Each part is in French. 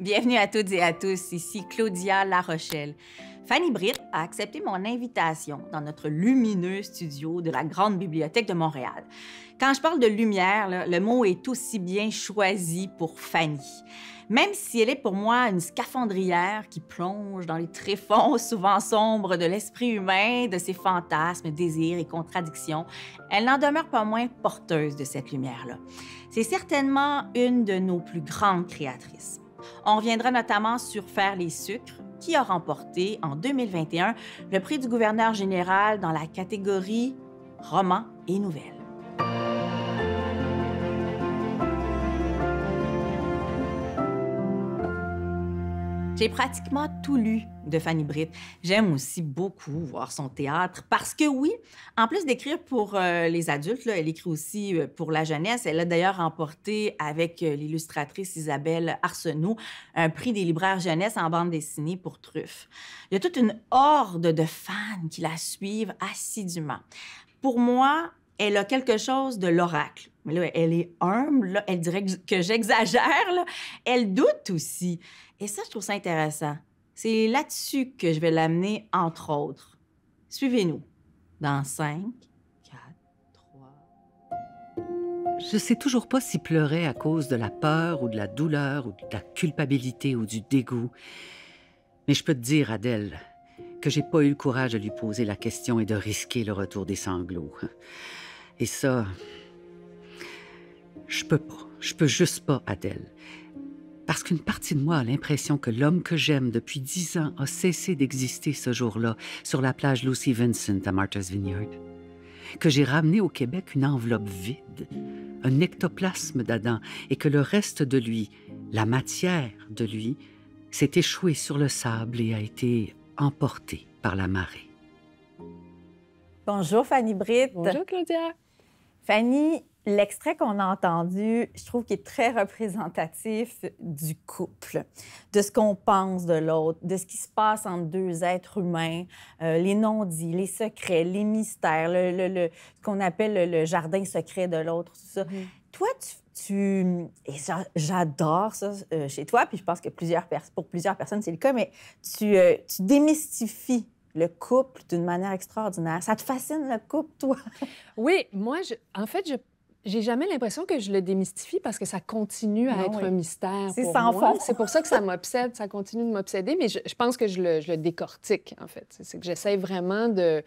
Bienvenue à toutes et à tous, ici Claudia La Rochelle. Fanny Britt a accepté mon invitation dans notre lumineux studio de la Grande Bibliothèque de Montréal. Quand je parle de lumière, le mot est aussi bien choisi pour Fanny. Même si elle est pour moi une scaphandrière qui plonge dans les tréfonds souvent sombres de l'esprit humain, de ses fantasmes, désirs et contradictions, elle n'en demeure pas moins porteuse de cette lumière-là. C'est certainement une de nos plus grandes créatrices. On reviendra notamment sur faire les sucres, qui a remporté en 2021 le prix du gouverneur général dans la catégorie roman et nouvelles. J'ai pratiquement tout lu de Fanny Britt. J'aime aussi beaucoup voir son théâtre parce que oui, en plus d'écrire pour euh, les adultes, elle écrit aussi euh, pour la jeunesse. Elle a d'ailleurs remporté avec euh, l'illustratrice Isabelle Arsenault un prix des libraires jeunesse en bande dessinée pour Truffe. Il y a toute une horde de fans qui la suivent assidûment. Pour moi, elle a quelque chose de l'oracle. Mais là, elle est humble, elle dirait que j'exagère, elle doute aussi. Et ça, je trouve ça intéressant. C'est là-dessus que je vais l'amener, entre autres. Suivez-nous. Dans 5, 4, 3. Je sais toujours pas si pleurait à cause de la peur ou de la douleur ou de la culpabilité ou du dégoût. Mais je peux te dire, Adèle, que j'ai pas eu le courage de lui poser la question et de risquer le retour des sanglots. Et ça, je peux pas. Je peux juste pas, Adèle parce qu'une partie de moi a l'impression que l'homme que j'aime depuis dix ans a cessé d'exister ce jour-là sur la plage Lucy Vincent à Martha's Vineyard, que j'ai ramené au Québec une enveloppe vide, un ectoplasme d'Adam, et que le reste de lui, la matière de lui, s'est échoué sur le sable et a été emporté par la marée. Bonjour Fanny Britt. Bonjour Claudia. Fanny, L'extrait qu'on a entendu, je trouve qu'il est très représentatif du couple, de ce qu'on pense de l'autre, de ce qui se passe entre deux êtres humains, euh, les non-dits, les secrets, les mystères, le, ce qu'on appelle le, jardin secret de l'autre, tout ça. Mm-hmm. Toi, tu, j'adore ça euh, chez toi, puis je pense que plusieurs pour plusieurs personnes, c'est le cas, mais tu, euh, tu démystifies le couple d'une manière extraordinaire. Ça te fascine, le couple, toi? oui, moi, je... en fait, je j'ai jamais l'impression que je le démystifie parce que ça continue à être un mystère. C'est sans moi. C'est pour ça que ça m'obsède, ça continue de m'obséder, mais je, pense que je le, décortique, en fait. C'est que j'essaie vraiment de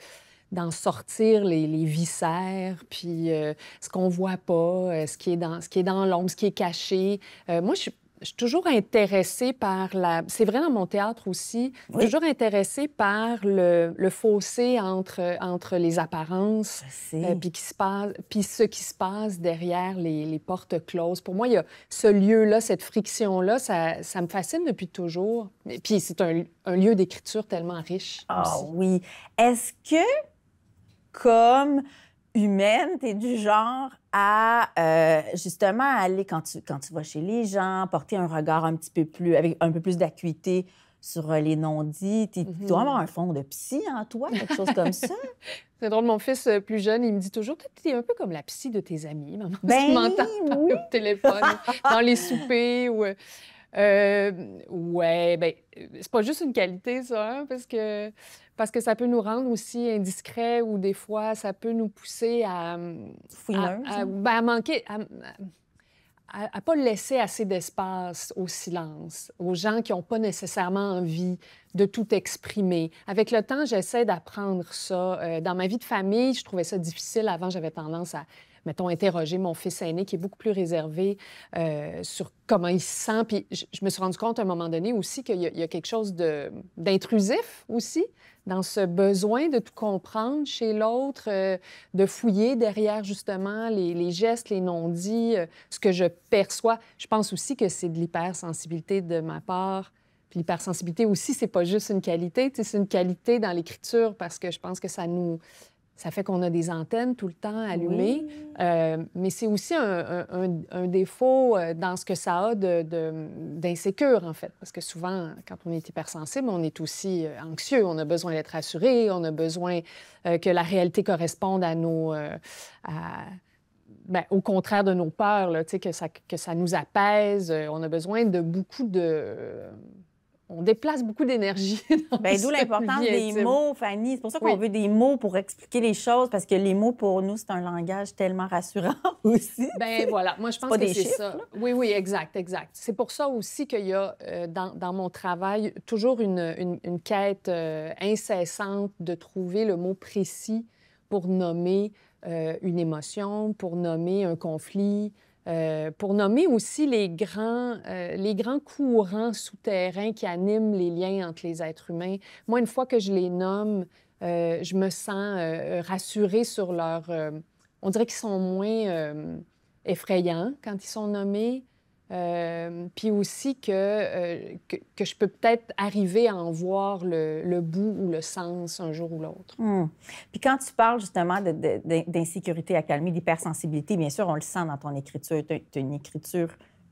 d'en sortir les, les, viscères, puis euh, ce qu'on voit pas, euh, ce qui est dans ce qui est dans l'ombre, ce qui est caché. Euh, moi, je suis je suis toujours intéressée par la. C'est vrai dans mon théâtre aussi. Oui. Toujours intéressée par le, le, fossé entre, entre les apparences, euh, puis, qui se passe, puis ce qui se passe derrière les, les portes closes. Pour moi, il y a ce lieu-là, cette friction-là, ça, ça, me fascine depuis toujours. Et puis c'est un, un, lieu d'écriture tellement riche. Ah oui. Est-ce que, comme humaine, tu es du genre à euh, justement aller quand tu, quand tu vas chez les gens, porter un regard un petit peu plus, avec un peu plus d'acuité sur euh, les non-dits. Tu mm un fond de psy en toi, quelque chose comme ça. C'est drôle, mon fils euh, plus jeune, il me dit toujours, tu es un peu comme la psy de tes amis, maman. tu ben m'entends au téléphone, dans les soupers ou... Euh, ouais, ben, c'est pas juste une qualité, ça, hein, parce, que, parce que ça peut nous rendre aussi indiscrets ou des fois, ça peut nous pousser à. Hum, ben, à, manquer. À, hum, à ne pas laisser assez d'espace au silence, aux gens qui n'ont pas nécessairement envie de tout exprimer. Avec le temps, j'essaie d'apprendre ça. Euh, dans ma vie de famille, je trouvais ça difficile. Avant, j'avais tendance à mettons, interroger mon fils aîné qui est beaucoup plus réservé euh, sur comment il se sent. Puis je, me suis rendu compte à un moment donné aussi qu'il y, a quelque chose d'intrusif aussi dans ce besoin de tout comprendre chez l'autre, euh, de fouiller derrière justement les, gestes, les non-dits, euh, ce que je perçois. Je pense aussi que c'est de l'hypersensibilité de ma part. Puis l'hypersensibilité aussi, c'est pas juste une qualité, c'est une qualité dans l'écriture parce que je pense que ça nous, ça fait qu'on a des antennes tout le temps allumées. Euh, mais c'est aussi un, défaut euh, dans ce que ça a d'insécure, de, en fait. Parce que souvent, quand on est hypersensible, on est aussi euh, anxieux. On a besoin d'être assuré. On a besoin que la réalité corresponde à nos... Ben, au contraire de nos peurs, là, que, ça, que ça nous apaise. On a besoin de beaucoup de on déplace beaucoup d'énergie. Ben, d'où l'importance des mots, Fanny. C'est pour ça qu'on veut des mots pour expliquer les choses, parce que les mots, pour nous, c'est un langage tellement rassurant aussi. Ben voilà. Moi, je pense que c'est ça. Oui, oui, exact, exact. C'est pour ça aussi qu'il y a, euh, dans, mon travail, toujours une, quête euh, incessante de trouver le mot précis pour nommer euh, une émotion, pour nommer un conflit, euh, pour nommer aussi les grands, euh, les grands courants souterrains qui animent les liens entre les êtres humains. Moi, une fois que je les nomme, euh, je me sens rassurée sur leur... on dirait qu'ils sont moins effrayants quand ils sont nommés. Euh, puis aussi euh, que, que, je peux peut-être arriver à en voir le, le, bout ou le sens un jour ou l'autre. Hmm. Puis quand tu parles justement d'insécurité calmer d'hypersensibilité, bien sûr, on le sent dans ton écriture. Tu une écriture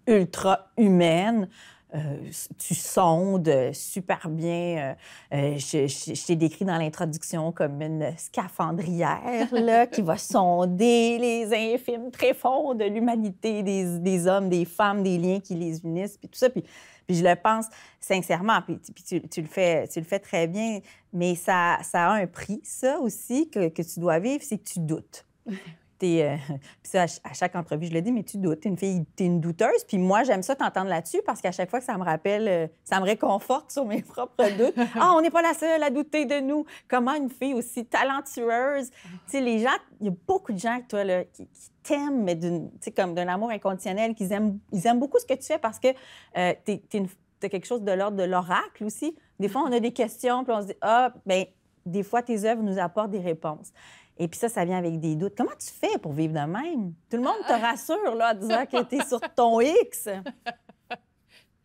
ultra humaine. Euh, tu sondes euh, super bien. Euh, je, t'ai décrit dans l'introduction comme une scaphandrière là, qui va sonder les infimes fonds de l'humanité, des, des, hommes, des femmes, des liens qui les unissent, puis tout ça. Puis, je le pense sincèrement, puis, tu, tu, le fais, tu le fais très bien, mais ça, ça a un prix, ça aussi, que, que tu dois vivre, c'est que tu doutes. Euh, puis ça, à, chaque entrevue, je le dis, mais tu doutes. T'es une fille, t'es une douteuse. Puis moi, j'aime ça t'entendre là-dessus parce qu'à chaque fois que ça me rappelle, euh, ça me réconforte sur mes propres doutes. ah, on n'est pas la seule à douter de nous. Comment une fille aussi talentueuse. Ah. tu sais, les gens, il y a beaucoup de gens, toi, là, qui, t'aiment, mais d'une, comme d'un amour inconditionnel, qu'ils aiment, ils aiment beaucoup ce que tu fais parce que tu euh, t'es, quelque chose de l'ordre de l'oracle aussi. Des fois, on a des questions, puis on se dit, ah, ben des fois, tes œuvres nous apportent des réponses. Et puis ça, ça vient avec des doutes. Comment tu fais pour vivre de même? Tout le monde te ah. rassure là, en disant que tu es sur ton X.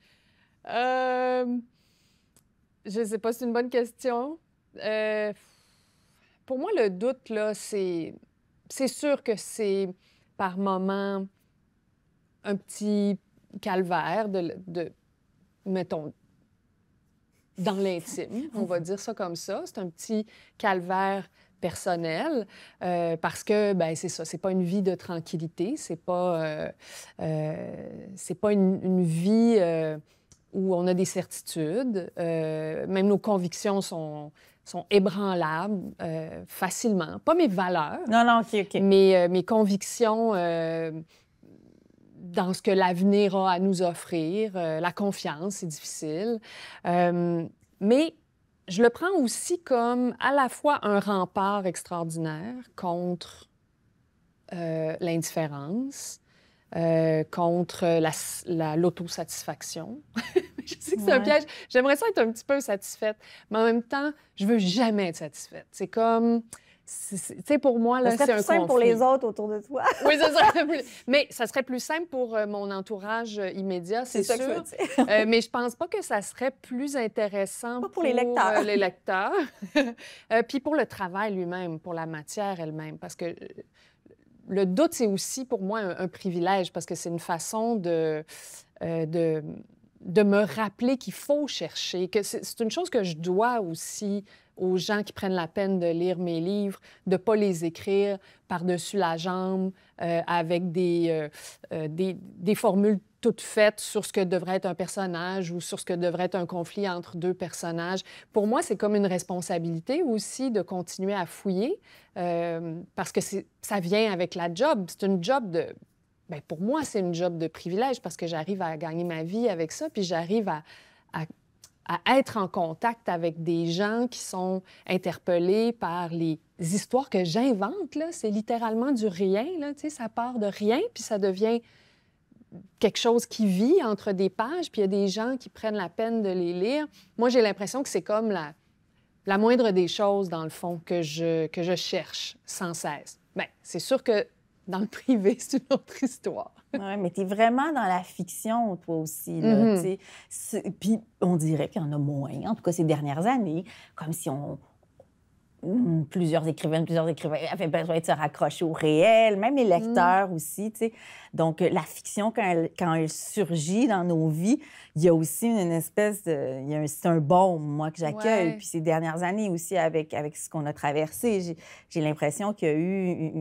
euh, je sais pas, si c'est une bonne question. Euh, pour moi, le doute, là, c'est, c'est sûr que c'est par moment un petit calvaire de, de mettons, dans l'intime, on va dire ça comme ça. C'est un petit calvaire personnel euh, parce que ben c'est ça c'est pas une vie de tranquillité c'est pas euh, euh, c'est pas une, une vie où on a des certitudes même nos convictions sont sont ébranlables facilement pas mes valeurs non non ok ok mais mes convictions dans ce que l'avenir a à nous offrir la confiance c'est difficile mais je le prends aussi comme à la fois un rempart extraordinaire contre euh, l'indifférence, euh, contre l'autosatisfaction. je sais que c'est un piège. J'aimerais ça être un petit peu satisfaite, mais en même temps, je veux jamais être satisfaite. C'est comme tu sais, pour moi, là, c'est un plus simple pour les autres autour de toi. oui, ça serait plus... Mais ça serait plus simple pour euh, mon entourage euh, immédiat, c'est sûr. Je euh, mais je pense pas que ça serait plus intéressant pour, les lecteurs. Euh, les lecteurs. puis pour le travail lui-même, pour la matière elle-même. Parce que le doute, c'est aussi pour moi un, privilège, parce que c'est une façon de... de de me rappeler qu'il faut chercher, que c'est une chose que je dois aussi aux gens qui prennent la peine de lire mes livres, de ne pas les écrire par-dessus la jambe euh, avec euh, euh, des, des, formules toutes faites sur ce que devrait être un personnage ou sur ce que devrait être un conflit entre deux personnages. Pour moi, c'est comme une responsabilité aussi de continuer à fouiller parce que ça vient avec la job. C'est une job de ben, pour moi, c'est une job de privilège parce que j'arrive à gagner ma vie avec ça, puis j'arrive à, à, être en contact avec des gens qui sont interpellés par les histoires que j'invente. C'est littéralement du rien. Là, ça part de rien, puis ça devient quelque chose qui vit entre des pages, puis il y a des gens qui prennent la peine de les lire. Moi, j'ai l'impression que c'est comme la, la moindre des choses, dans le fond, que je, que je cherche sans cesse. Bien, c'est sûr que dans le privé, c'est une autre histoire. oui, mais tu es vraiment dans la fiction, toi aussi. Mm-hmm. Puis on dirait qu'il y en a moins, en tout cas ces dernières années, comme si on, plusieurs écrivaines, plusieurs écrivains avaient besoin de se raccrocher au réel, même les mm. lecteurs aussi, aussi. sais. Donc, euh, la fiction, quand elle, surgit dans nos vies, il y a aussi une espèce de... C'est un baume, moi, que j'accueille. Puis ces dernières années aussi, avec, avec ce qu'on a traversé, j'ai l'impression qu'il y a eu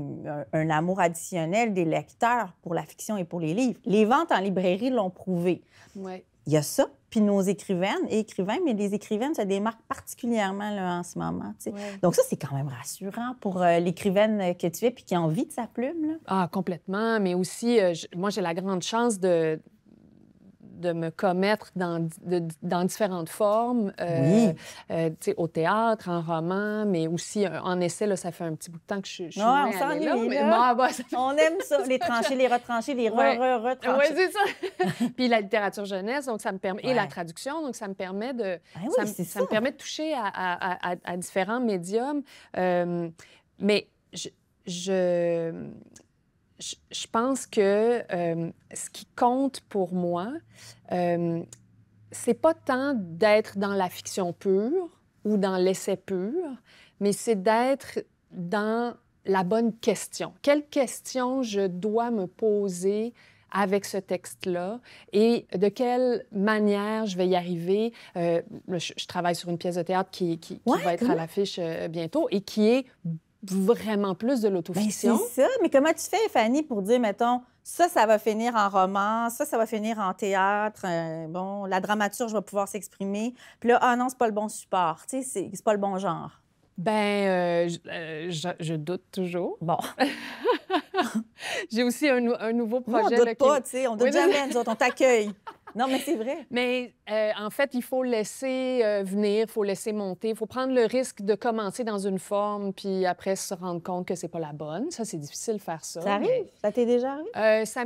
un, amour additionnel des lecteurs pour la fiction et pour les livres. Les ventes en librairie l'ont prouvé. Il y a ça, puis nos écrivaines et écrivains, mais les écrivaines ça démarque particulièrement là, en ce moment. Donc ça, c'est quand même rassurant pour euh, l'écrivaine que tu es puis qui a envie de sa plume. Là. Ah, complètement. Mais aussi, euh, moi, j'ai la grande chance de, de me commettre dans, dans différentes formes, euh, euh, au théâtre, en roman, mais aussi euh, en essai. Là, ça fait un petit bout de temps que je, suis on On aime ça, les tranchées, les retranchées, les re, re, Oui, c'est ça. Puis la littérature jeunesse, donc ça me permet, et la traduction, donc ça me permet de, ah ça, me permet de toucher à, différents médiums. mais je, je, pense que euh, ce qui compte pour moi, ce euh, c'est pas tant d'être dans la fiction pure ou dans l'essai pur, mais c'est d'être dans la bonne question. Quelle question je dois me poser avec ce texte-là et de quelle manière je vais y arriver. Euh, je, travaille sur une pièce de théâtre qui, va être à l'affiche bientôt et qui est vraiment plus de ben, l'autofiction. c'est ça. Mais comment tu fais, Fanny, pour dire, mettons, ça, ça va finir en roman, ça, ça va finir en théâtre, euh, bon, la dramaturge va pouvoir s'exprimer. Puis là, ah non, c'est pas le bon support, tu sais, c'est pas le bon genre. Ben, euh, euh, je, doute toujours. Bon. J'ai aussi un, nouveau projet. on doute pas, tu sais, on doute jamais, nous autres, on t'accueille. non, mais c'est vrai. Mais euh, en fait, il faut laisser euh, venir, il faut laisser monter, il faut prendre le risque de commencer dans une forme, puis après se rendre compte que c'est pas la bonne. Ça, c'est difficile de faire ça. Ça arrive? Ça t'est déjà arrivé? Euh, ça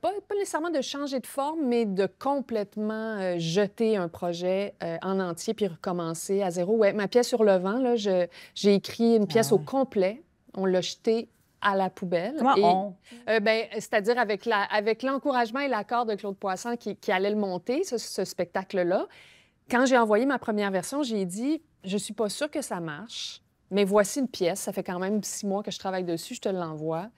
pas, nécessairement de changer de forme, mais de complètement jeter un projet en entier puis recommencer à zéro. Ouais, ma pièce sur le vent, là, j'ai écrit une pièce ah. au complet. On l'a jetée à la poubelle. Comment euh, ben, C'est-à-dire avec, l'encouragement et l'accord de Claude Poisson qui, allait le monter, ce, spectacle-là. Quand j'ai envoyé ma première version, j'ai dit Je suis pas sûre que ça marche, mais voici une pièce. Ça fait quand même six mois que je travaille dessus, je te l'envoie.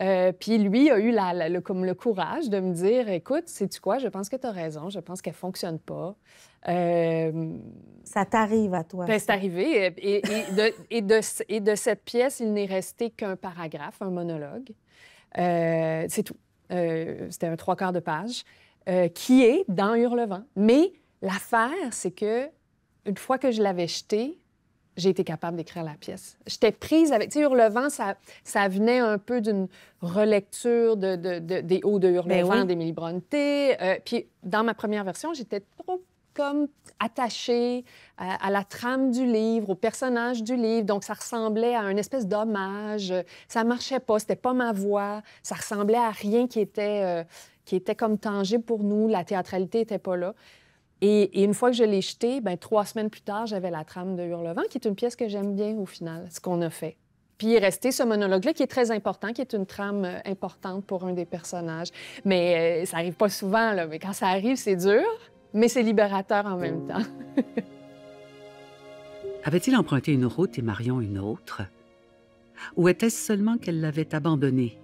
Euh, puis lui a eu le, courage de me dire Écoute, sais-tu quoi Je pense que tu as raison, je pense qu'elle fonctionne pas. Euh, ça t'arrive à toi. Ça ben, c'est arrivé. Et, de, et, de, cette pièce, il n'est resté qu'un paragraphe, un monologue. Euh, c'est tout. Euh, c'était un trois quarts de page, qui est dans Hurlevent. Mais l'affaire, c'est que une fois que je l'avais jeté, j'ai été capable d'écrire la pièce. J'étais prise avec... Tu sais, Hurlevent, ça, ça venait un peu d'une relecture de, des hauts de ben Hurlevent d'Emily d'Émilie puis dans ma première version, j'étais trop comme attaché euh, à, la trame du livre, au personnage du livre. Donc, ça ressemblait à une espèce d'hommage. Ça marchait pas, c'était pas ma voix. Ça ressemblait à rien qui était, euh, qui était comme tangible pour nous. La théâtralité était pas là. Et, une fois que je l'ai jeté, ben, trois semaines plus tard, j'avais La trame de Hurlevent, qui est une pièce que j'aime bien au final, ce qu'on a fait. Puis il est ce monologue-là qui est très important, qui est une trame euh, importante pour un des personnages. Mais ça n'arrive pas souvent, là. Mais quand ça arrive, c'est dur mais c'est libérateur en même temps. Avait-il emprunté une route et Marion une autre? Ou était-ce seulement qu'elle l'avait abandonné?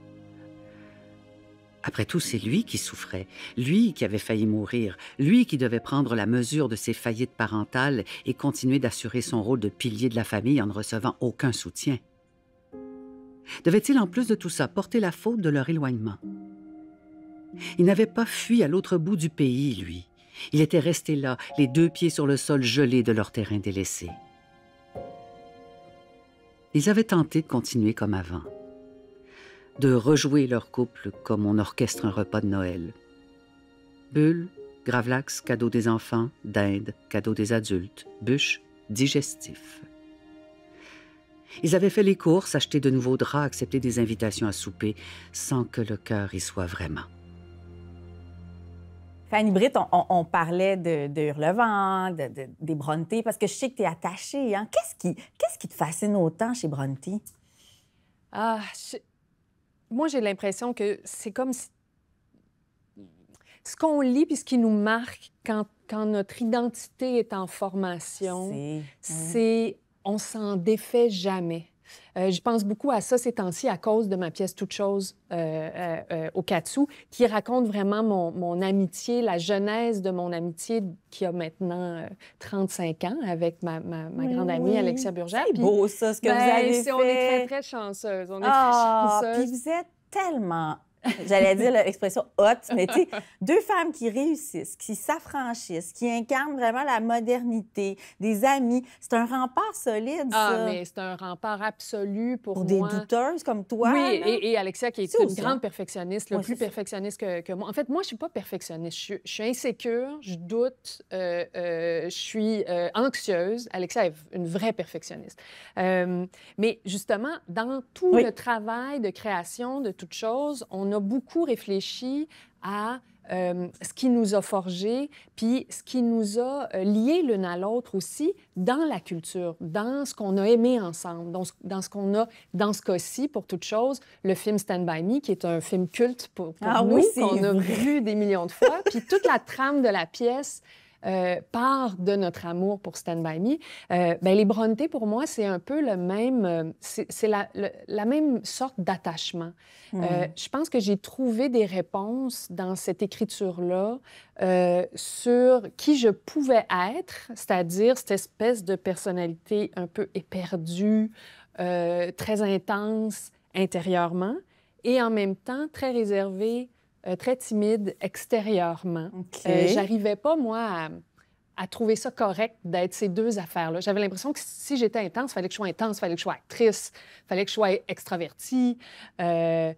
Après tout, c'est lui qui souffrait, lui qui avait failli mourir, lui qui devait prendre la mesure de ses faillites parentales et continuer d'assurer son rôle de pilier de la famille en ne recevant aucun soutien. Devait-il en plus de tout ça porter la faute de leur éloignement? Il n'avait pas fui à l'autre bout du pays, lui. Il était resté là, les deux pieds sur le sol gelé de leur terrain délaissé. Ils avaient tenté de continuer comme avant, de rejouer leur couple comme on orchestre un repas de Noël. Bulle, Gravlax, cadeau des enfants, dinde, cadeau des adultes, bûche, digestif. Ils avaient fait les courses, acheté de nouveaux draps, accepté des invitations à souper, sans que le cœur y soit vraiment. Fanny Britt, on, parlait de, de Hurlevent, de, des Bronte parce que je sais que tu es attachée. Hein. Qu'est-ce qui, te fascine autant chez Bronte? Ah, moi, j'ai l'impression que c'est comme si... Ce qu'on lit puis ce qui nous marque quand, notre identité est en formation, c'est... Hein. On s'en défait jamais. Euh, je pense beaucoup à ça ces temps-ci à cause de ma pièce Toute chose euh, euh, au Katsu, qui raconte vraiment mon, amitié, la genèse de mon amitié qui a maintenant 35 ans avec ma, grande amie Alexia Burger. C'est beau ça, ce que vous ben, avez fait. On est très, très chanceuse. On est très ah, Puis vous êtes tellement J'allais dire l'expression haute, mais tu sais, deux femmes qui réussissent, qui s'affranchissent, qui incarnent vraiment la modernité, des amis. C'est un rempart solide, ah, ça. Ah, mais c'est un rempart absolu pour, pour des douteuses comme toi. Oui, et, Alexia, qui est, une grande perfectionniste, le plus perfectionniste que, moi. En fait, moi, je suis pas perfectionniste. Je, suis, insécure, je doute, euh, euh, je suis euh, anxieuse. Alexia est une vraie perfectionniste. mais justement, dans tout le travail de création de toutes choses, on a beaucoup réfléchi à euh, ce qui nous a forgés, puis ce qui nous a euh, liés l'une à l'autre aussi dans la culture, dans ce qu'on a aimé ensemble, dans ce, qu'on a, dans ce cas-ci, pour toute chose, le film Stand By Me, qui est un film culte pour, ah nous, qu'on a vu des millions de fois, puis toute la trame de la pièce euh, part de notre amour pour Stand By Me, euh, ben, les Bronte, pour moi, c'est un peu le même, euh, c'est la, même sorte d'attachement. Hmm. je pense que j'ai trouvé des réponses dans cette écriture-là sur qui je pouvais être, c'est-à-dire cette espèce de personnalité un peu éperdue, très intense intérieurement, et en même temps très réservée euh, très timide extérieurement. Euh, j'arrivais pas, moi, à trouver ça correct d'être ces deux affaires-là. J'avais l'impression que si j'étais intense, il fallait que je sois intense, il fallait que je sois actrice, il fallait que je sois extravertie. Euh...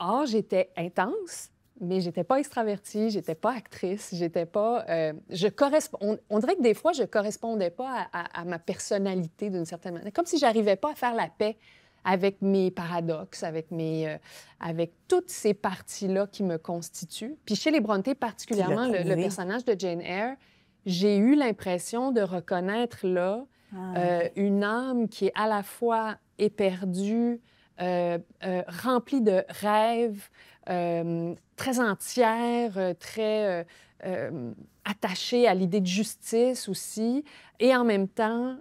or, j'étais intense, mais j'étais pas extravertie, j'étais pas actrice, j'étais pas... Euh, je correspond... On, on, dirait que des fois, je correspondais pas à, à ma personnalité d'une certaine manière. Comme si j'arrivais pas à faire la paix avec mes paradoxes, avec, mes, euh, avec toutes ces parties-là qui me constituent. Puis chez les Brontë, particulièrement le, personnage de Jane Eyre, j'ai eu l'impression de reconnaître là ah. euh, une âme qui est à la fois éperdue, euh, remplie de rêves, très entière, très attachée à l'idée de justice aussi, et en même temps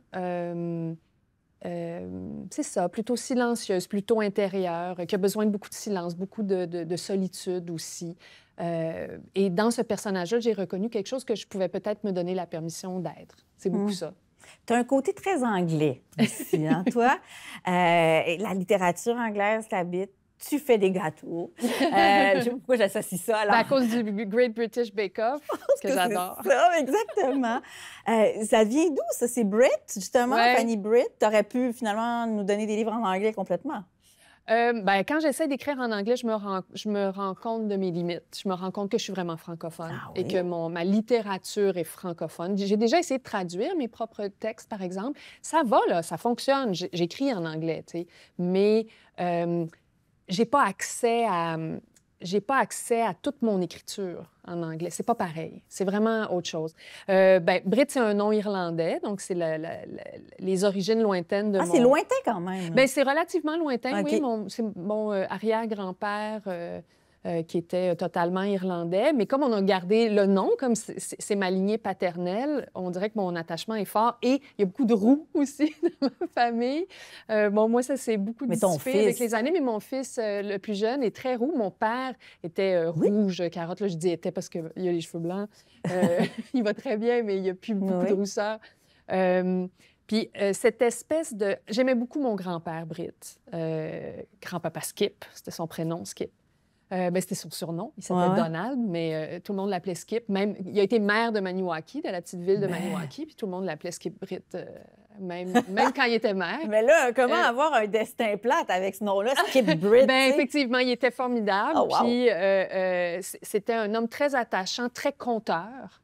c'est ça, plutôt silencieuse, plutôt intérieure, euh, qui a besoin de beaucoup de silence, beaucoup de, solitude aussi. Euh, et dans ce personnage-là, j'ai reconnu quelque chose que je pouvais peut-être me donner la permission d'être. C'est beaucoup mm. ça. Tu as un côté très anglais aussi, hein, toi. Euh, la littérature anglaise t'habite tu fais des gâteaux. Euh, pourquoi j'associe ça. Bah, à cause du Great British Bake Off, que, que j'adore. exactement. Euh, ça vient d'où, ça? C'est Brit, justement, Fanny Brit. Tu aurais pu finalement nous donner des livres en anglais complètement. Euh, ben, quand j'essaie d'écrire en anglais, je me, rends, je me rends compte de mes limites. Je me rends compte que je suis vraiment francophone ah et que mon, ma littérature est francophone. J'ai déjà essayé de traduire mes propres textes, par exemple. Ça va, là, ça fonctionne. J'écris en anglais, tu sais. Mais euh, j'ai pas accès à j'ai pas accès à toute mon écriture en anglais. C'est pas pareil. C'est vraiment autre chose. Euh, ben, Brit, c'est un nom irlandais, donc c'est les origines lointaines de ah, c'est lointain quand même! Bien, c'est relativement lointain, oui. Mon, c'est mon euh, arrière-grand-père... Euh, euh, qui était totalement irlandais. Mais comme on a gardé le nom, comme c'est ma lignée paternelle, on dirait que mon attachement est fort. Et il y a beaucoup de roux aussi dans ma famille. Euh, bon, moi, ça c'est beaucoup mais dissipé fils... avec les années, mais mon fils, euh, le plus jeune, est très roux. Mon père était rouge, carotte. Là, je dis était parce qu'il a les cheveux blancs. il va très bien, mais il n'y a plus beaucoup de rousseur. Puis cette espèce de... J'aimais beaucoup mon grand-père Britt, grand-papa Skip, c'était son prénom, Skip. Euh, ben, c'était son surnom. Il s'appelait Donald, mais euh, tout le monde l'appelait Skip. Même, il a été maire de Maniwaki, de la petite ville de ben. Maniwaki, puis tout le monde l'appelait Skip Britt, euh, même, quand il était maire. Mais là, comment avoir un destin plate avec ce nom-là, Skip Britt? ben, effectivement, il était formidable. Oh, puis c'était un homme très attachant, très conteur.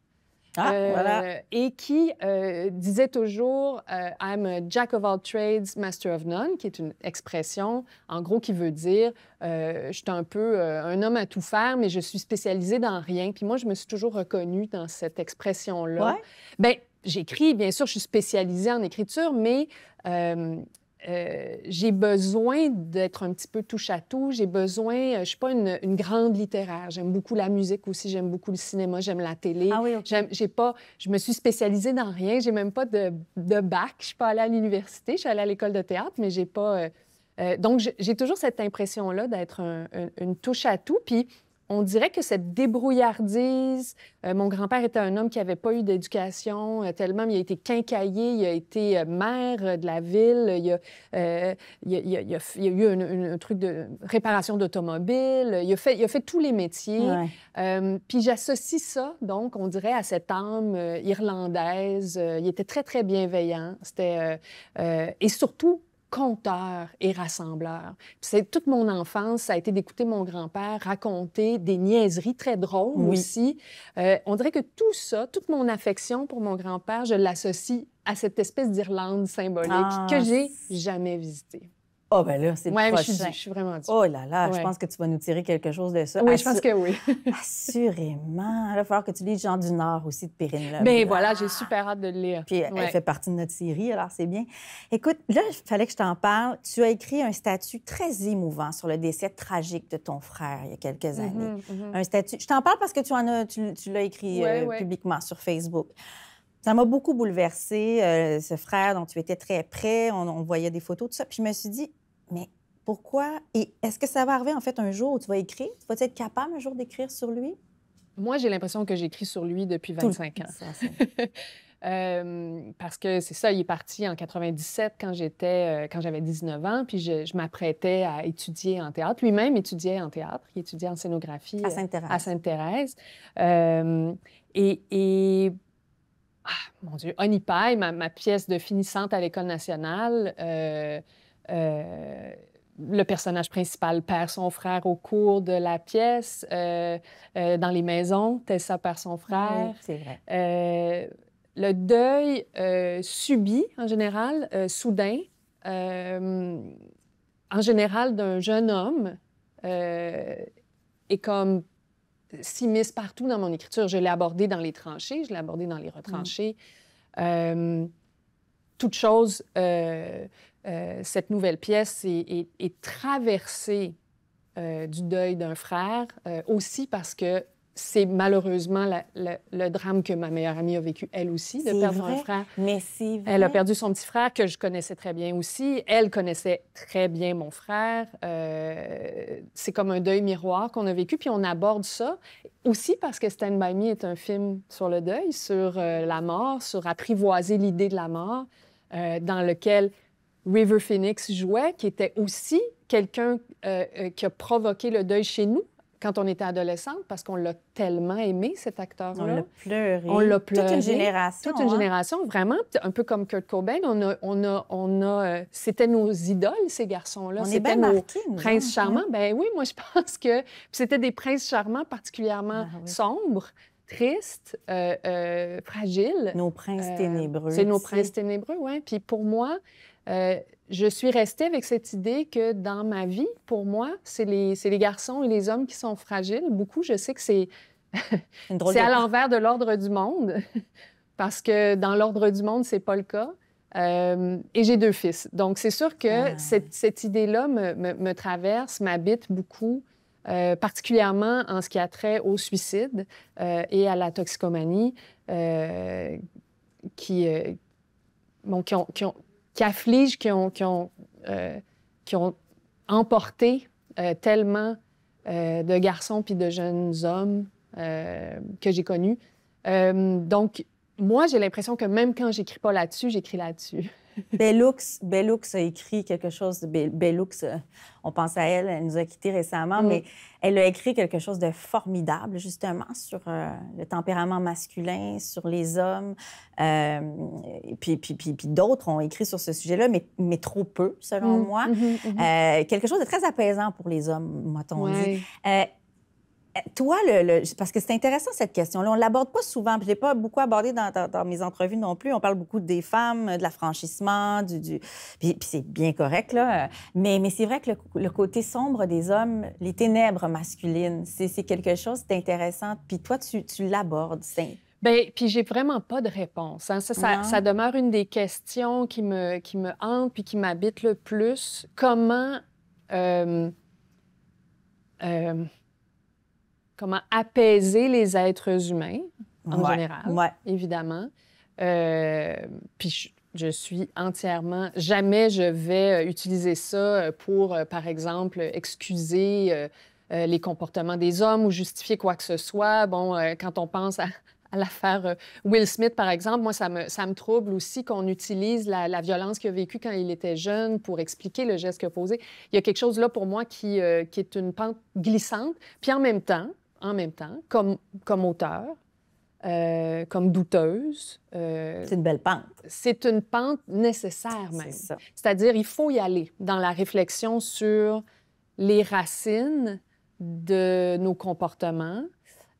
Ah, euh, voilà. Et qui euh, disait toujours euh, I'm a jack of all trades, master of none, qui est une expression, en gros, qui veut dire je suis un peu un homme à tout faire, mais je suis spécialisée dans rien. Puis moi, je me suis toujours reconnue dans cette expression-là. Ouais. Bien, j'écris, bien sûr, je suis spécialisée en écriture, mais euh, j'ai besoin d'être un petit peu touche à tout. J'ai besoin, euh, je ne suis pas une, grande littéraire. J'aime beaucoup la musique aussi, j'aime beaucoup le cinéma, j'aime la télé. Ah j'ai pas, je me suis spécialisée dans rien. J'ai même pas de, bac. Je suis pas allée à l'université. Je suis allée à l'école de théâtre, mais j'ai pas. Euh, donc j'ai toujours cette impression là d'être une touche à tout. Puis on dirait que cette débrouillardise, euh, mon grand-père était un homme qui n'avait pas eu d'éducation, euh, tellement il a été quincaillé, il a été euh, maire de la ville, il a, eu un, truc de réparation d'automobile, il, a fait, tous les métiers. puis j'associe ça, donc, on dirait à cette âme irlandaise. il était très, très bienveillant. C'était, et surtout, conteur et rassembleur. C'est toute mon enfance, ça a été d'écouter mon grand-père raconter des niaiseries très drôles aussi. Euh, on dirait que tout ça, toute mon affection pour mon grand-père, je l'associe à cette espèce d'Irlande symbolique ah, que j'ai jamais visitée. Ah, oh, ben là, c'est prochain. Je je suis vraiment Oh là là, je pense que tu vas nous tirer quelque chose de ça. Oui, je pense que oui. Assurément. il va falloir que tu lises Jean du Nord aussi de Périne Mais ben voilà, j'ai super hâte de le lire. Puis elle fait partie de notre série, alors c'est bien. Écoute, là, il fallait que je t'en parle. Tu as écrit un statut très émouvant sur le décès tragique de ton frère il y a quelques mm-hmm, années. Mm-hmm. Un statut. Je t'en parle parce que tu en as, tu, l'as écrit euh, publiquement sur Facebook. Ça m'a beaucoup bouleversée, euh, ce frère dont tu étais très près, on, voyait des photos, tout ça. Puis je me suis dit, mais pourquoi? Et est-ce que ça va arriver, en fait, un jour où tu vas écrire? Tu vas être capable un jour d'écrire sur lui? Moi, j'ai l'impression que j'écris sur lui depuis 25 ans. Euh, parce que c'est ça, il est parti en 97 quand j'étais, euh, quand j'avais 19 ans, puis je, m'apprêtais à étudier en théâtre. Lui-même étudiait en théâtre, il étudiait en scénographie à Sainte-Thérèse. et, et, ah, mon Dieu, Onipai, ma, ma, pièce de finissante à l'École nationale. Euh, euh, le personnage principal perd son frère au cours de la pièce. Euh, dans les maisons, Tessa perd son frère. le deuil subi, en général, soudain, en général d'un jeune homme, est comme s'immisce partout dans mon écriture. Je l'ai abordé dans les tranchées, je l'ai abordé dans les retranchées. Euh, toute chose, euh, euh, cette nouvelle pièce est, est traversée du deuil d'un frère, aussi parce que c'est malheureusement le drame que ma meilleure amie a vécu, elle aussi, de perdre un frère. Mais Elle a perdu son petit frère que je connaissais très bien aussi. Elle connaissait très bien mon frère. Euh, c'est comme un deuil miroir qu'on a vécu, puis on aborde ça aussi parce que Stand By Me est un film sur le deuil, sur euh, la mort, sur apprivoiser l'idée de la mort, euh, dans lequel River Phoenix jouait, qui était aussi quelqu'un qui a provoqué le deuil chez nous quand on était adolescente parce qu'on l'a tellement aimé, cet acteur-là. On l'a pleuré. On l'a pleuré. Toute une génération. Toute une hein. génération, vraiment. Un peu comme Kurt Cobain, on a... On a, on a euh, c'était nos idoles, ces garçons-là. C'était nos marqués, princes hein. charmants. Ben oui, moi, je pense que... c'était des princes charmants particulièrement ah sombres tristes, euh, euh, fragiles. Nos princes ténébreux. C'est nos princes ténébreux, oui. Puis pour moi, euh, je suis restée avec cette idée que dans ma vie, pour moi, c'est les, les, garçons et les hommes qui sont fragiles. Beaucoup, je sais que c'est à l'envers de l'ordre du monde, parce que dans l'ordre du monde, c'est pas le cas. Euh, et j'ai deux fils. Donc, c'est sûr que ah. cette, idée-là me, traverse, m'habite beaucoup, euh, particulièrement en ce qui a trait au suicide euh, et à la toxicomanie, qui, bon, qui ont qui affligent, qui ont, qui ont, euh, emporté euh, tellement euh, de garçons puis de jeunes hommes que j'ai connus. donc, moi, j'ai l'impression que même quand j'écris pas là-dessus, j'écris là-dessus. Bellux, a écrit quelque chose. De Bellux, euh, on pense à elle, elle nous a quittés récemment, mm. mais elle a écrit quelque chose de formidable, justement, sur euh, le tempérament masculin, sur les hommes. Euh, et puis, puis, puis, d'autres ont écrit sur ce sujet-là, mais, trop peu, selon mm. moi. Mm-hmm, mm-hmm. quelque chose de très apaisant pour les hommes, m'a-t-on dit toi, le, parce que c'est intéressant cette question-là, on ne l'aborde pas souvent, puis je ne l'ai pas beaucoup abordé dans, dans, mes entrevues non plus. On parle beaucoup des femmes, de l'affranchissement, du, Puis, c'est bien correct, là. Mais, mais c'est vrai que le, côté sombre des hommes, les ténèbres masculines, c'est quelque chose d'intéressant. Puis toi, tu, l'abordes, l'abordes. Bien, puis j'ai vraiment pas de réponse. Hein. Ça, demeure une des questions qui me, qui me hante puis qui m'habite le plus. Comment... Euh, euh, comment apaiser les êtres humains, en général, évidemment. Euh, puis je, suis entièrement... Jamais je vais euh, utiliser ça euh, pour, par exemple, excuser... les comportements des hommes ou justifier quoi que ce soit. Bon, quand on pense à, l'affaire Will Smith, par exemple, moi, ça me, ça me trouble aussi qu'on utilise la, la violence qu'il a vécue quand il était jeune pour expliquer le geste qu'il a posé. Il y a quelque chose là pour moi qui, qui est une pente glissante. Puis en même temps, en même temps, comme, comme auteur, euh, comme douteuse. Euh, c'est une belle pente. C'est une pente nécessaire même. C'est-à-dire, il faut y aller dans la réflexion sur les racines de nos comportements,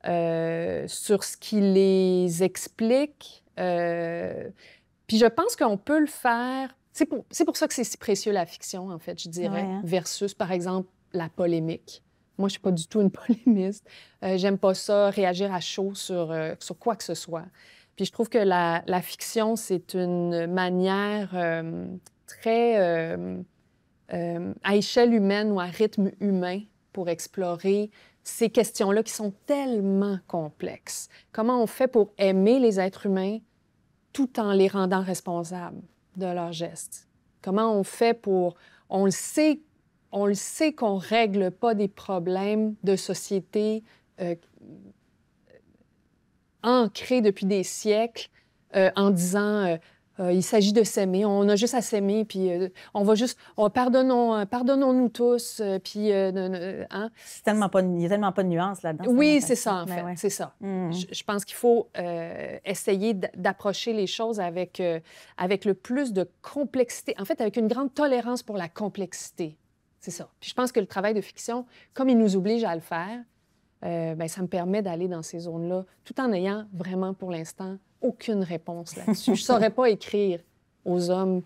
euh, sur ce qui les explique. puis je pense qu'on peut le faire. C'est pour, ça que c'est si précieux la fiction, en fait, je dirais, hein. versus, par exemple, la polémique. Moi, je suis pas du tout une polémiste. Euh, j'aime pas ça, réagir à chaud sur, euh, sur quoi que ce soit. Puis je trouve que la, la fiction, c'est une manière euh, très à échelle humaine ou à rythme humain pour explorer ces questions-là qui sont tellement complexes. Comment on fait pour aimer les êtres humains tout en les rendant responsables de leurs gestes? Comment on fait pour... On le sait on le sait qu'on ne règle pas des problèmes de société euh, ancrés depuis des siècles euh, en disant euh, il s'agit de s'aimer, on a juste à s'aimer, puis on va juste, oh, pardonnons, nous tous, puis... Hein. tellement pas, il n'y a tellement pas de nuances là-dedans. Oui, c'est ça, en fait, c'est ça. Mm-hmm. Je, pense qu'il faut essayer d'approcher les choses avec le plus de complexité, en fait, avec une grande tolérance pour la complexité c'est ça. Puis je pense que le travail de fiction, comme il nous oblige à le faire, euh, ben, ça me permet d'aller dans ces zones-là, tout en ayant vraiment, pour l'instant, aucune réponse là-dessus. je ne saurais pas écrire aux hommes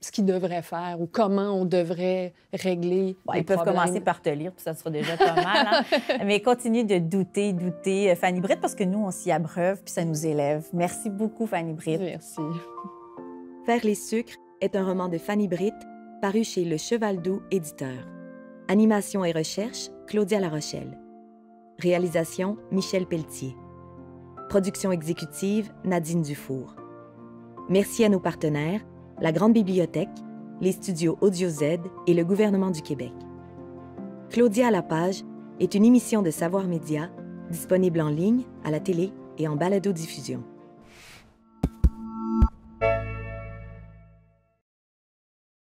ce qu'ils devraient faire ou comment on devrait régler. les ils peuvent commencer par te lire, puis ça sera déjà pas mal. Hein. Mais continue de douter, douter, euh, Fanny Britt, parce que nous, on s'y abreuve, puis ça nous élève. Merci beaucoup, Fanny Britt. Merci. Faire les sucres est un roman de Fanny Britt paru chez Le Cheval Doux, éditeur. Animation et recherche, Claudia Larochelle. Réalisation, Michel Pelletier. Production exécutive, Nadine Dufour. Merci à nos partenaires, la Grande Bibliothèque, les studios Audio Z et le gouvernement du Québec. Claudia à la page est une émission de Savoir Média disponible en ligne, à la télé et en balado-diffusion.